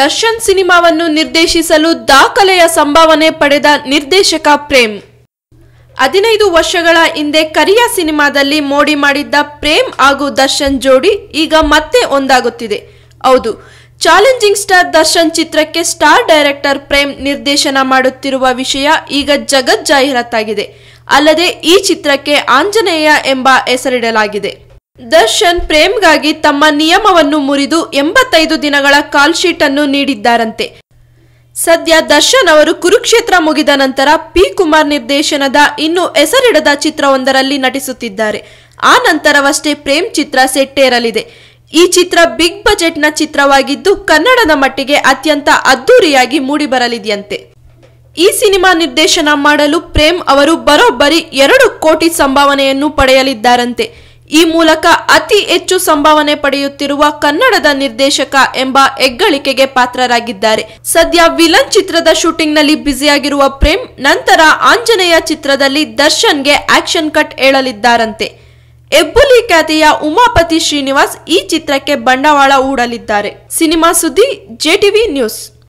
ದರ್ಶನ್ ಸಿನಿಮಾವನ್ನು ನಿರ್ದೇಶಿಸಲು ದಾಖಲೆಯ ಸಂಭಾವನೆ ಪಡೆದ ನಿರ್ದೇಶಕ ಪ್ರೇಮ್ ಹದಿನೈದು ವರ್ಷಗಳ ಹಿಂದೆ ಕರಿಯ ಸಿನಿಮಾದಲ್ಲಿ ಮೋಡಿ ಮಾಡಿದ್ದ ಪ್ರೇಮ್ ಹಾಗೂ ದರ್ಶನ್ ಜೋಡಿ ಈಗ ಮತ್ತೆ ಒಂದಾಗುತ್ತಿದೆ ಹೌದು ಚಾಲೆಂಜಿಂಗ್ ಸ್ಟಾರ್ ದರ್ಶನ್ ಚಿತ್ರಕ್ಕೆ ಸ್ಟಾರ್ ಡೈರೆಕ್ಟರ್ ಪ್ರೇಮ್ ನಿರ್ದೇಶನ ಮಾಡುತ್ತಿರುವ ವಿಷಯ ಈಗ ಜಗಜ್ಜಾಹೀರಾತಾಗಿದೆ ಅಲ್ಲದೆ ಈ ಚಿತ್ರಕ್ಕೆ ಆಂಜನೇಯ ಎಂಬ ಹೆಸರಿಡಲಾಗಿದೆ ದರ್ಶನ್ ಪ್ರೇಮ್ಗಾಗಿ ತಮ್ಮ ನಿಯಮವನ್ನು ಮುರಿದು ಎಂಬತ್ತೈದು ದಿನಗಳ ಕಾಲ್ ಶೀಟ್ ಅನ್ನು ನೀಡಿದ್ದಾರಂತೆ ಸದ್ಯ ದರ್ಶನ್ ಅವರು ಕುರುಕ್ಷೇತ್ರ ಮುಗಿದ ನಂತರ ಪಿ ಕುಮಾರ್ ನಿರ್ದೇಶನದ ಇನ್ನು ಹೆಸರಿಡದ ಚಿತ್ರವೊಂದರಲ್ಲಿ ನಟಿಸುತ್ತಿದ್ದಾರೆ ಆ ನಂತರವಷ್ಟೇ ಪ್ರೇಮ್ ಚಿತ್ರ ಸೆಟ್ಟೇರಲಿದೆ ಈ ಚಿತ್ರ ಬಿಗ್ ಬಜೆಟ್ನ ಚಿತ್ರವಾಗಿದ್ದು ಕನ್ನಡದ ಮಟ್ಟಿಗೆ ಅತ್ಯಂತ ಅದ್ದೂರಿಯಾಗಿ ಮೂಡಿಬರಲಿದೆಯಂತೆ ಈ ಸಿನಿಮಾ ನಿರ್ದೇಶನ ಮಾಡಲು ಪ್ರೇಮ್ ಅವರು ಬರೋಬ್ಬರಿ ಎರಡು ಕೋಟಿ ಸಂಭಾವನೆಯನ್ನು ಪಡೆಯಲಿದ್ದಾರಂತೆ ಈ ಮೂಲಕ ಅತಿ ಹೆಚ್ಚು ಸಂಭಾವನೆ ಪಡೆಯುತ್ತಿರುವ ಕನ್ನಡದ ನಿರ್ದೇಶಕ ಎಂಬ ಹೆಗ್ಗಳಿಕೆಗೆ ಪಾತ್ರರಾಗಿದ್ದಾರೆ ಸದ್ಯ ವಿಲನ್ ಚಿತ್ರದ ಶೂಟಿಂಗ್ ನಲ್ಲಿ ಬ್ಯುಸಿಯಾಗಿರುವ ಪ್ರೇಮ್ ನಂತರ ಆಂಜನೇಯ ಚಿತ್ರದಲ್ಲಿ ದರ್ಶನ್ಗೆ ಆಕ್ಷನ್ ಕಟ್ ಹೇಳಲಿದ್ದಾರಂತೆ ಹೆಬ್ಬುಲಿ ಖ್ಯಾತಿಯ ಉಮಾಪತಿ ಶ್ರೀನಿವಾಸ್ ಈ ಚಿತ್ರಕ್ಕೆ ಬಂಡವಾಳ ಹೂಡಲಿದ್ದಾರೆ ಸಿನಿಮಾ ಸುದ್ದಿ ಜೆಟಿವಿ ನ್ಯೂಸ್